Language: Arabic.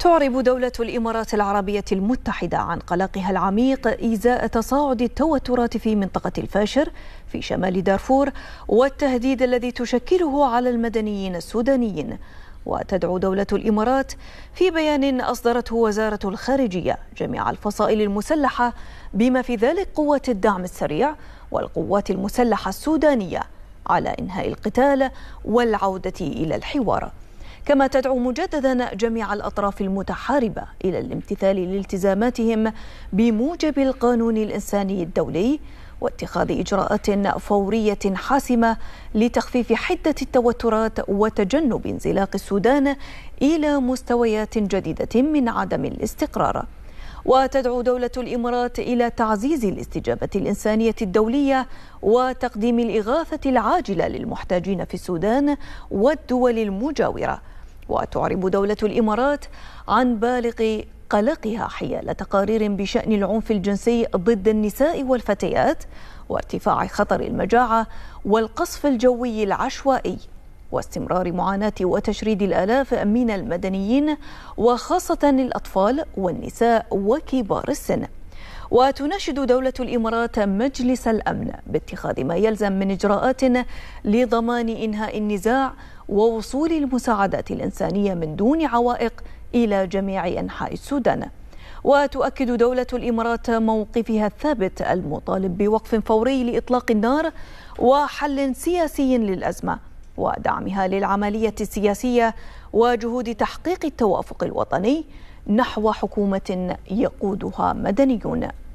تعرب دولة الإمارات العربية المتحدة عن قلقها العميق إزاء تصاعد التوترات في منطقة الفاشر في شمال دارفور والتهديد الذي تشكله على المدنيين السودانيين وتدعو دولة الإمارات في بيان أصدرته وزارة الخارجية جميع الفصائل المسلحة بما في ذلك قوة الدعم السريع والقوات المسلحة السودانية على إنهاء القتال والعودة إلى الحوار كما تدعو مجددا جميع الأطراف المتحاربة إلى الامتثال لالتزاماتهم بموجب القانون الإنساني الدولي واتخاذ إجراءات فورية حاسمة لتخفيف حدة التوترات وتجنب انزلاق السودان إلى مستويات جديدة من عدم الاستقرار وتدعو دولة الإمارات إلى تعزيز الاستجابة الإنسانية الدولية وتقديم الإغاثة العاجلة للمحتاجين في السودان والدول المجاورة وتعرب دولة الإمارات عن بالغ قلقها حيال تقارير بشأن العنف الجنسي ضد النساء والفتيات وارتفاع خطر المجاعة والقصف الجوي العشوائي واستمرار معاناة وتشريد الآلاف من المدنيين وخاصة الأطفال والنساء وكبار السن وتناشد دولة الإمارات مجلس الأمن باتخاذ ما يلزم من إجراءات لضمان إنهاء النزاع ووصول المساعدات الإنسانية من دون عوائق إلى جميع أنحاء السودان وتؤكد دولة الإمارات موقفها الثابت المطالب بوقف فوري لإطلاق النار وحل سياسي للأزمة ودعمها للعملية السياسية وجهود تحقيق التوافق الوطني نحو حكومة يقودها مدنيون